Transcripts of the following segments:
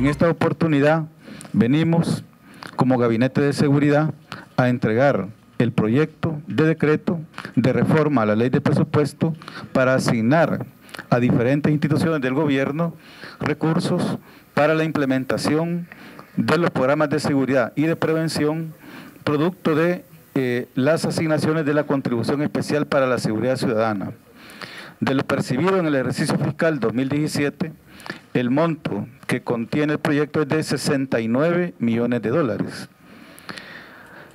En esta oportunidad venimos como Gabinete de Seguridad a entregar el proyecto de decreto de reforma a la ley de presupuesto para asignar a diferentes instituciones del gobierno recursos para la implementación de los programas de seguridad y de prevención producto de eh, las asignaciones de la contribución especial para la seguridad ciudadana. De lo percibido en el ejercicio fiscal 2017, el monto que contiene el proyecto es de 69 millones de dólares.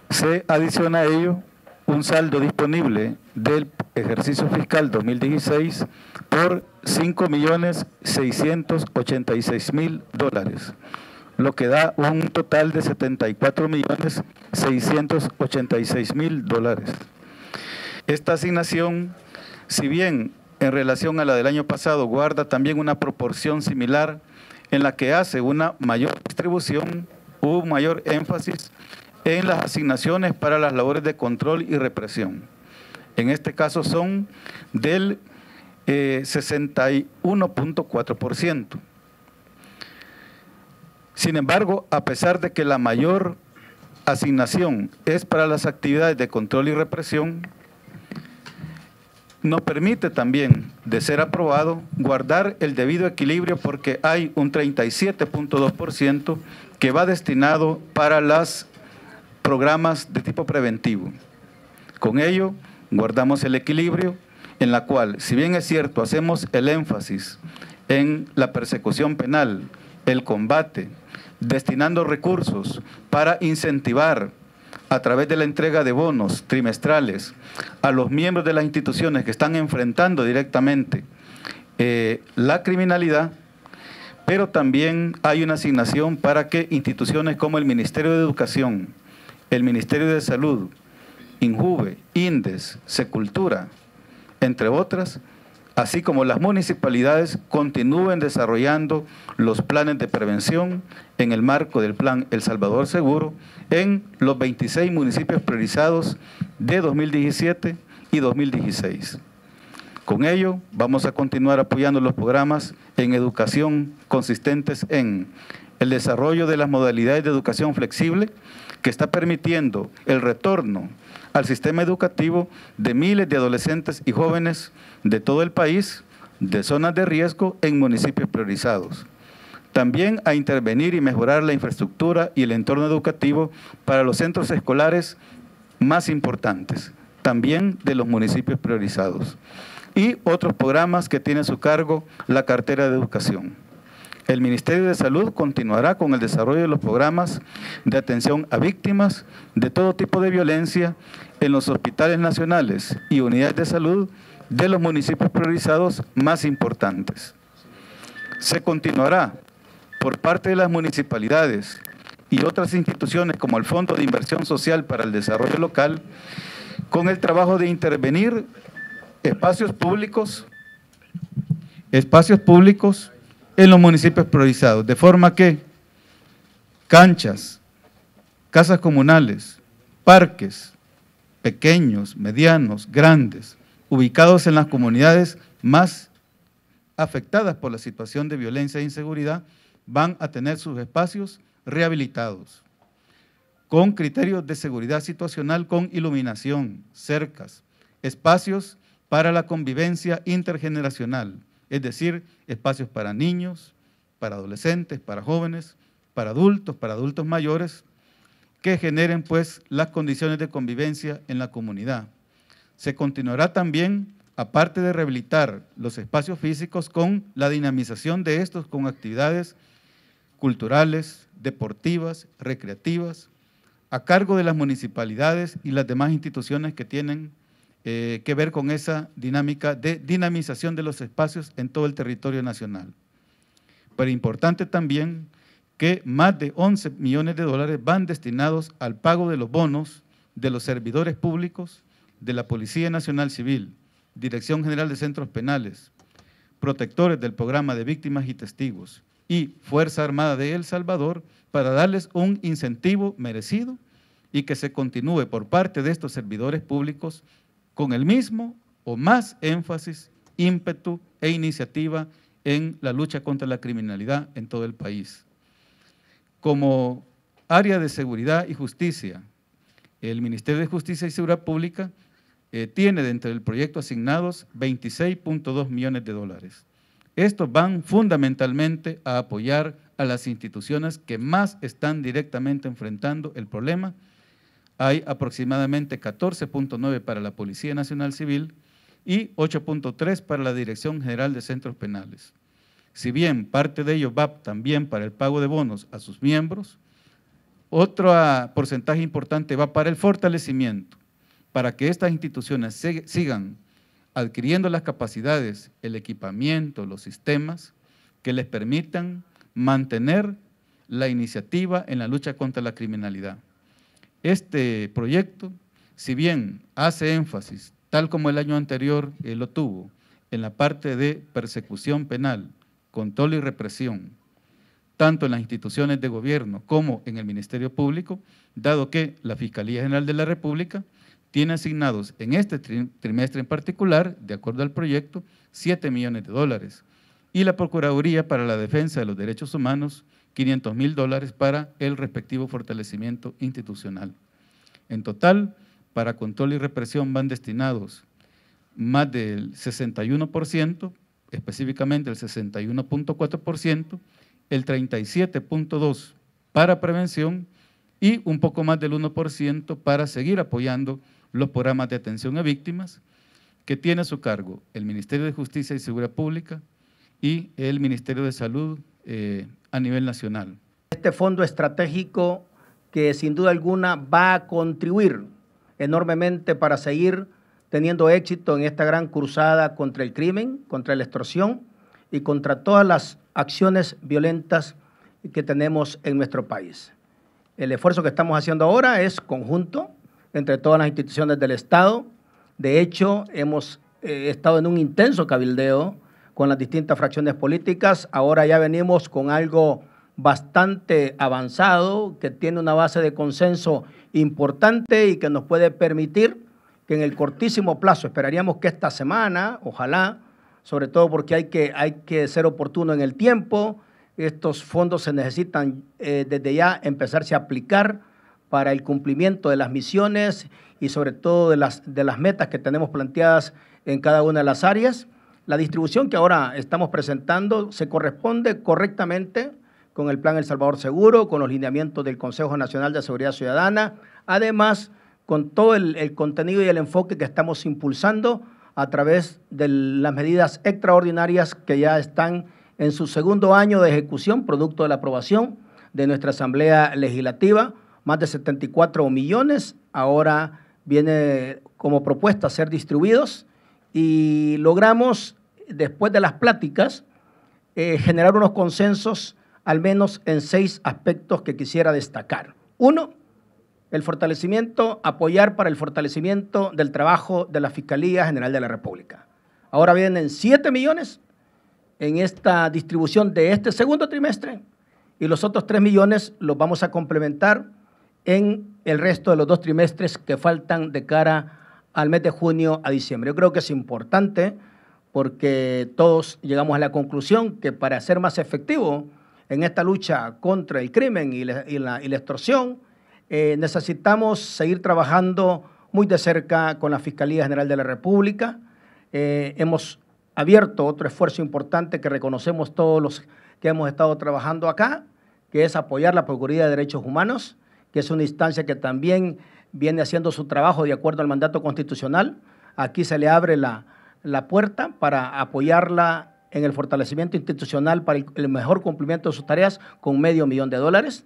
Se adiciona a ello un saldo disponible del ejercicio fiscal 2016 por 5 millones 686 mil dólares, lo que da un total de 74 millones 686 mil dólares. Esta asignación, si bien en relación a la del año pasado guarda también una proporción similar en la que hace una mayor distribución o mayor énfasis en las asignaciones para las labores de control y represión. En este caso son del 61.4%. Eh, Sin embargo, a pesar de que la mayor asignación es para las actividades de control y represión, nos permite también, de ser aprobado, guardar el debido equilibrio porque hay un 37.2% que va destinado para los programas de tipo preventivo. Con ello, guardamos el equilibrio en la cual, si bien es cierto, hacemos el énfasis en la persecución penal, el combate, destinando recursos para incentivar a través de la entrega de bonos trimestrales a los miembros de las instituciones que están enfrentando directamente eh, la criminalidad, pero también hay una asignación para que instituciones como el Ministerio de Educación, el Ministerio de Salud, INJUVE, INDES, Secultura, entre otras, así como las municipalidades continúen desarrollando los planes de prevención en el marco del Plan El Salvador Seguro en los 26 municipios priorizados de 2017 y 2016. Con ello, vamos a continuar apoyando los programas en educación consistentes en el desarrollo de las modalidades de educación flexible, que está permitiendo el retorno al sistema educativo de miles de adolescentes y jóvenes de todo el país, de zonas de riesgo en municipios priorizados. También a intervenir y mejorar la infraestructura y el entorno educativo para los centros escolares más importantes, también de los municipios priorizados, y otros programas que tiene a su cargo la cartera de educación. El Ministerio de Salud continuará con el desarrollo de los programas de atención a víctimas de todo tipo de violencia en los hospitales nacionales y unidades de salud de los municipios priorizados más importantes. Se continuará por parte de las municipalidades y otras instituciones como el Fondo de Inversión Social para el Desarrollo Local con el trabajo de intervenir espacios públicos, espacios públicos en los municipios priorizados. De forma que canchas, casas comunales, parques pequeños, medianos, grandes, ubicados en las comunidades más afectadas por la situación de violencia e inseguridad, van a tener sus espacios rehabilitados con criterios de seguridad situacional, con iluminación, cercas, espacios para la convivencia intergeneracional, es decir, espacios para niños, para adolescentes, para jóvenes, para adultos, para adultos mayores, que generen pues las condiciones de convivencia en la comunidad. Se continuará también, aparte de rehabilitar los espacios físicos, con la dinamización de estos con actividades culturales, deportivas, recreativas, a cargo de las municipalidades y las demás instituciones que tienen eh, que ver con esa dinámica de dinamización de los espacios en todo el territorio nacional. Pero importante también que más de 11 millones de dólares van destinados al pago de los bonos de los servidores públicos, de la Policía Nacional Civil, Dirección General de Centros Penales, protectores del programa de víctimas y testigos y Fuerza Armada de El Salvador para darles un incentivo merecido y que se continúe por parte de estos servidores públicos con el mismo o más énfasis, ímpetu e iniciativa en la lucha contra la criminalidad en todo el país. Como área de seguridad y justicia, el Ministerio de Justicia y Seguridad Pública eh, tiene dentro del proyecto asignados 26.2 millones de dólares. Estos van fundamentalmente a apoyar a las instituciones que más están directamente enfrentando el problema hay aproximadamente 14.9 para la Policía Nacional Civil y 8.3 para la Dirección General de Centros Penales. Si bien parte de ello va también para el pago de bonos a sus miembros, otro ah, porcentaje importante va para el fortalecimiento, para que estas instituciones sigan adquiriendo las capacidades, el equipamiento, los sistemas que les permitan mantener la iniciativa en la lucha contra la criminalidad. Este proyecto, si bien hace énfasis, tal como el año anterior eh, lo tuvo, en la parte de persecución penal, control y represión, tanto en las instituciones de gobierno como en el Ministerio Público, dado que la Fiscalía General de la República tiene asignados en este trimestre en particular, de acuerdo al proyecto, 7 millones de dólares, y la Procuraduría para la Defensa de los Derechos Humanos 500 mil dólares para el respectivo fortalecimiento institucional. En total, para control y represión van destinados más del 61%, específicamente el 61.4%, el 37.2% para prevención y un poco más del 1% para seguir apoyando los programas de atención a víctimas que tiene a su cargo el Ministerio de Justicia y Seguridad Pública y el Ministerio de Salud, eh, a nivel nacional. Este fondo estratégico que sin duda alguna va a contribuir enormemente para seguir teniendo éxito en esta gran cruzada contra el crimen, contra la extorsión y contra todas las acciones violentas que tenemos en nuestro país. El esfuerzo que estamos haciendo ahora es conjunto entre todas las instituciones del Estado. De hecho, hemos eh, estado en un intenso cabildeo con las distintas fracciones políticas. Ahora ya venimos con algo bastante avanzado, que tiene una base de consenso importante y que nos puede permitir que en el cortísimo plazo, esperaríamos que esta semana, ojalá, sobre todo porque hay que, hay que ser oportuno en el tiempo, estos fondos se necesitan eh, desde ya empezarse a aplicar para el cumplimiento de las misiones y sobre todo de las, de las metas que tenemos planteadas en cada una de las áreas. La distribución que ahora estamos presentando se corresponde correctamente con el Plan El Salvador Seguro, con los lineamientos del Consejo Nacional de Seguridad Ciudadana, además con todo el, contenido y el enfoque que estamos impulsando a través de las medidas extraordinarias que ya están en su segundo año de ejecución, producto de la aprobación de nuestra Asamblea Legislativa, más de 74 millones, ahora viene como propuesta a ser distribuidos y logramos, después de las pláticas, eh, generar unos consensos al menos en seis aspectos que quisiera destacar. Uno, el fortalecimiento, apoyar para el fortalecimiento del trabajo de la Fiscalía General de la República. Ahora vienen 7 millones en esta distribución de este segundo trimestre y los otros tres millones los vamos a complementar en el resto de los dos trimestres que faltan de cara a al mes de junio a diciembre. Yo creo que es importante porque todos llegamos a la conclusión que para ser más efectivo en esta lucha contra el crimen y la, extorsión, eh, necesitamos seguir trabajando muy de cerca con la Fiscalía General de la República. Eh, hemos abierto otro esfuerzo importante que reconocemos todos los que hemos estado trabajando acá, que es apoyar la Procuraduría de Derechos Humanos que es una instancia que también viene haciendo su trabajo de acuerdo al mandato constitucional. Aquí se le abre la, puerta para apoyarla en el fortalecimiento institucional para el, mejor cumplimiento de sus tareas con medio millón de dólares.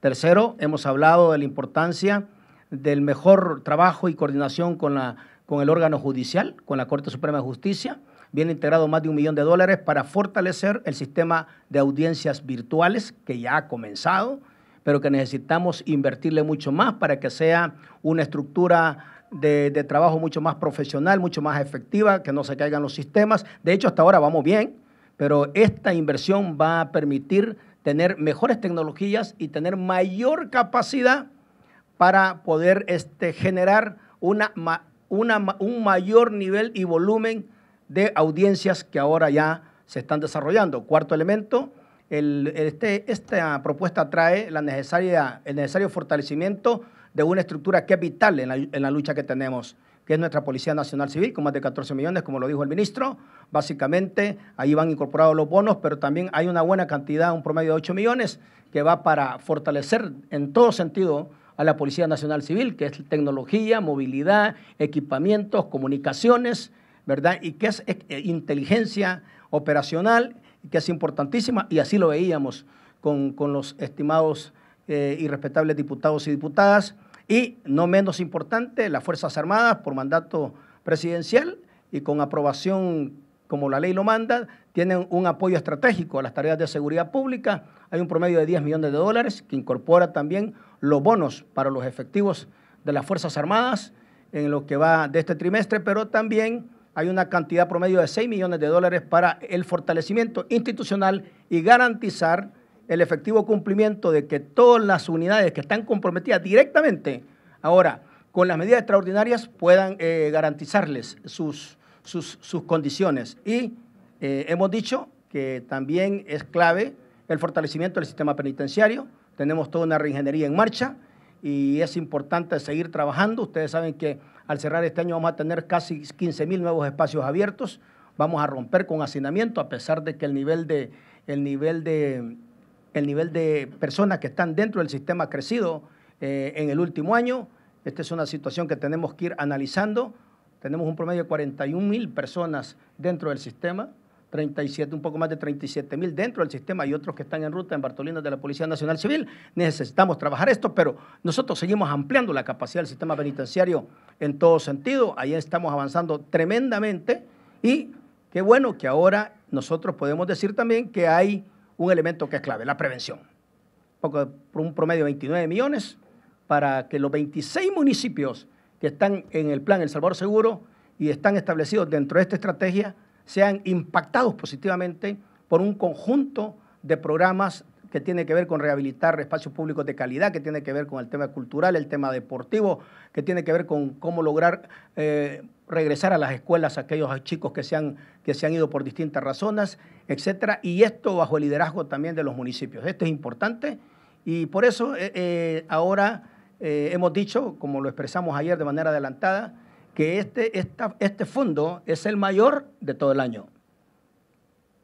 Tercero, hemos hablado de la importancia del mejor trabajo y coordinación con, con el órgano judicial, con la Corte Suprema de Justicia. Viene integrado más de un millón de dólares para fortalecer el sistema de audiencias virtuales que ya ha comenzado pero que necesitamos invertirle mucho más para que sea una estructura de, trabajo mucho más profesional, mucho más efectiva, que no se caigan los sistemas. De hecho, hasta ahora vamos bien, pero esta inversión va a permitir tener mejores tecnologías y tener mayor capacidad para poder este, generar un mayor nivel y volumen de audiencias que ahora ya se están desarrollando. Cuarto elemento, este, esta propuesta trae la el necesario fortalecimiento de una estructura que es vital en la, en la lucha que tenemos que es nuestra Policía Nacional Civil, con más de 14 millones, como lo dijo el ministro. Básicamente, ahí van incorporados los bonos, pero también hay una buena cantidad, un promedio de 8 millones, que va para fortalecer en todo sentido a la Policía Nacional Civil, que es tecnología, movilidad, equipamientos, comunicaciones, ¿verdad? Y que es eh, eh, inteligencia operacional, que es importantísima, y así lo veíamos con, los estimados eh, y respetables diputados y diputadas. Y no menos importante, las Fuerzas Armadas, por mandato presidencial y con aprobación como la ley lo manda, tienen un apoyo estratégico a las tareas de seguridad pública. Hay un promedio de 10 millones de dólares que incorpora también los bonos para los efectivos de las Fuerzas Armadas en lo que va de este trimestre, pero también hay una cantidad promedio de 6 millones de dólares para el fortalecimiento institucional y garantizar el efectivo cumplimiento de que todas las unidades que están comprometidas directamente ahora con las medidas extraordinarias puedan eh, garantizarles sus, sus, condiciones. Y eh, hemos dicho que también es clave el fortalecimiento del sistema penitenciario, tenemos toda una reingeniería en marcha y es importante seguir trabajando. Ustedes saben que al cerrar este año vamos a tener casi 15 mil nuevos espacios abiertos. Vamos a romper con hacinamiento, a pesar de que el nivel de, el nivel de, el nivel de personas que están dentro del sistema ha crecido eh, en el último año. Esta es una situación que tenemos que ir analizando. Tenemos un promedio de 41 mil personas dentro del sistema. 37, un poco más de 37 mil dentro del sistema y otros que están en ruta en Bartolina de la Policía Nacional Civil. Necesitamos trabajar esto, pero nosotros seguimos ampliando la capacidad del sistema penitenciario en todo sentido. Ahí estamos avanzando tremendamente y qué bueno que ahora nosotros podemos decir también que hay un elemento que es clave, la prevención. un promedio de 29 millones para que los 26 municipios que están en el plan El Salvador Seguro y están establecidos dentro de esta estrategia sean impactados positivamente por un conjunto de programas que tiene que ver con rehabilitar espacios públicos de calidad, que tiene que ver con el tema cultural, el tema deportivo, que tiene que ver con cómo lograr eh, regresar a las escuelas a aquellos chicos que se, han, que se han ido por distintas razones, etcétera. Y esto bajo el liderazgo también de los municipios. Esto es importante y por eso eh, eh, ahora hemos dicho, como lo expresamos ayer de manera adelantada, que este, este fondo es el mayor de todo el año.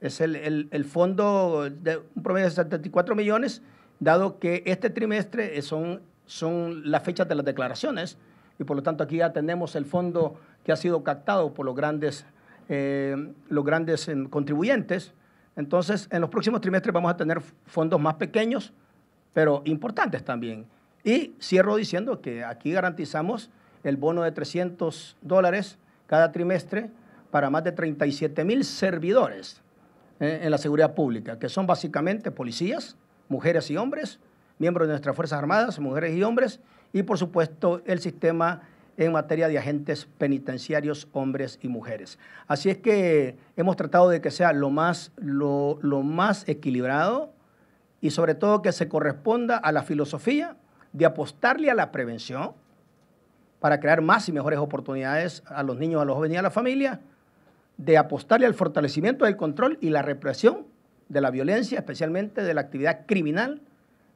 Es el, fondo de un promedio de 74 millones, dado que este trimestre son, son las fechas de las declaraciones y por lo tanto aquí ya tenemos el fondo que ha sido captado por los grandes, eh, los grandes em, contribuyentes. Entonces, en los próximos trimestres vamos a tener fondos más pequeños, pero importantes también. Y cierro diciendo que aquí garantizamos el bono de 300 dólares cada trimestre para más de 37 mil servidores eh, en la seguridad pública, que son básicamente policías, mujeres y hombres, miembros de nuestras Fuerzas Armadas, mujeres y hombres, y por supuesto el sistema en materia de agentes penitenciarios, hombres y mujeres. Así es que hemos tratado de que sea lo más, lo más equilibrado y sobre todo que se corresponda a la filosofía de apostarle a la prevención, para crear más y mejores oportunidades a los niños, a los jóvenes y a la familia, de apostarle al fortalecimiento del control y la represión de la violencia, especialmente de la actividad criminal,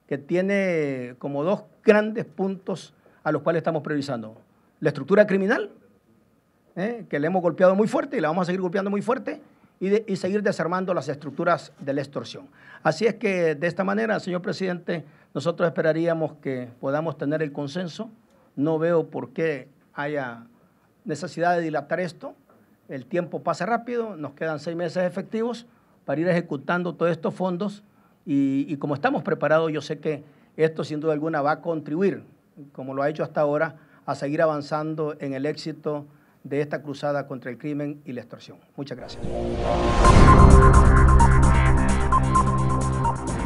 que tiene como dos grandes puntos a los cuales estamos priorizando. La estructura criminal, ¿eh? que le hemos golpeado muy fuerte y la vamos a seguir golpeando muy fuerte, y, seguir desarmando las estructuras de la extorsión. Así es que de esta manera, señor presidente, nosotros esperaríamos que podamos tener el consenso no veo por qué haya necesidad de dilatar esto. El tiempo pasa rápido, nos quedan seis meses efectivos para ir ejecutando todos estos fondos y, como estamos preparados, yo sé que esto sin duda alguna va a contribuir, como lo ha hecho hasta ahora, a seguir avanzando en el éxito de esta cruzada contra el crimen y la extorsión. Muchas gracias.